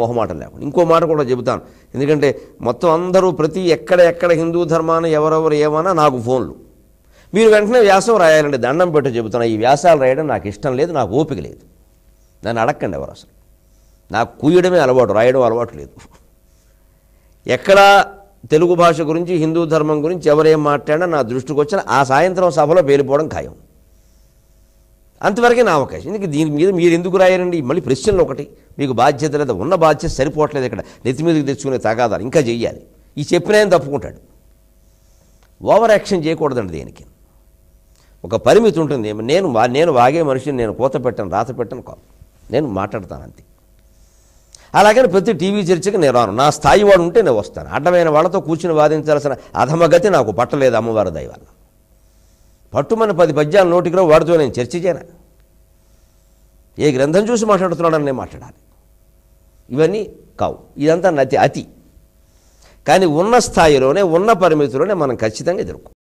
మొహమాట లేకుండా ఇంకో మాట కూడా చెబుతాను ఎందుకంటే మొత్తం అందరూ ప్రతి ఎక్కడ ఎక్కడ హిందూ ధర్మాన్ని ఎవరెవరు ఏమన్నా నాకు ఫోన్లు మీరు వెంటనే వ్యాసం రాయాలంటే దండం పెట్టి చెబుతాను ఈ వ్యాసాలు రాయడం నాకు ఇష్టం లేదు నాకు ఓపిక లేదు నన్ను అడగండి ఎవరు అసలు నాకు కూయడమే అలవాటు రాయడం అలవాటు లేదు ఎక్కడ తెలుగు భాష గురించి హిందూ ధర్మం గురించి ఎవరేం మాట్లాడినా నా దృష్టికి వచ్చిన ఆ సాయంత్రం సభలో పేలిపోవడం ఖాయం అంతవరకే నా అవకాశం ఇందుకు దీని మీద మీరు ఎందుకు రాయారండి మళ్ళీ ప్రశ్నలు ఒకటి మీకు బాధ్యత లేదా ఉన్న బాధ్యత సరిపోవట్లేదు ఇక్కడ నెత్తి మీదకి తెచ్చుకునే తగాదాలు ఇంకా చేయాలి ఈ చెప్పినాయని తప్పుకుంటాడు ఓవర్ యాక్షన్ చేయకూడదండి దీనికి ఒక పరిమితి ఉంటుంది నేను నేను వాగే మనిషిని నేను కోత పెట్టాను రాత పెట్టను కాదు నేను మాట్లాడతాను అంతే అలాగని ప్రతి టీవీ చర్చకి నేను రాను నా స్థాయి వాడు ఉంటే నేను వస్తాను అడ్డమైన వాళ్ళతో కూర్చుని వాదించాల్సిన అధమగతి నాకు పట్టలేదు అమ్మవారి దయవల్ల పట్టుమని పది పద్యాలు నోటికి వాడితో నేను చర్చ చేయను ఏ గ్రంథం చూసి మాట్లాడుతున్నాడని మాట్లాడాలి ఇవన్నీ కావు ఇదంతా నతి అతి కానీ ఉన్న స్థాయిలోనే ఉన్న పరిమితిలోనే మనం ఖచ్చితంగా ఎదుర్కో